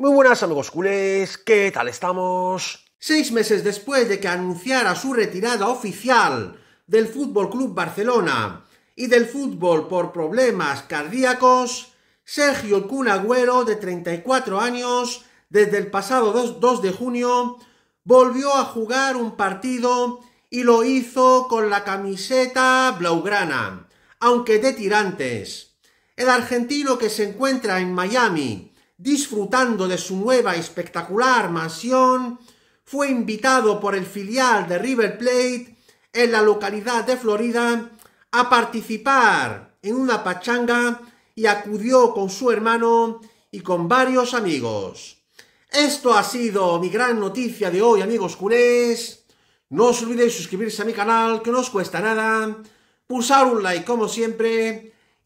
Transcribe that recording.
Muy buenas amigos culés, ¿qué tal estamos? Seis meses después de que anunciara su retirada oficial del Fútbol Club Barcelona y del fútbol por problemas cardíacos, Sergio Kun Agüero, de 34 años, desde el pasado 2 de junio, volvió a jugar un partido y lo hizo con la camiseta blaugrana, aunque de tirantes. El argentino que se encuentra en Miami disfrutando de su nueva y espectacular mansión, fue invitado por el filial de River Plate en la localidad de Florida a participar en una pachanga y acudió con su hermano y con varios amigos. Esto ha sido mi gran noticia de hoy, amigos culés. No os olvidéis suscribirse a mi canal, que no os cuesta nada. Pulsar un like como siempre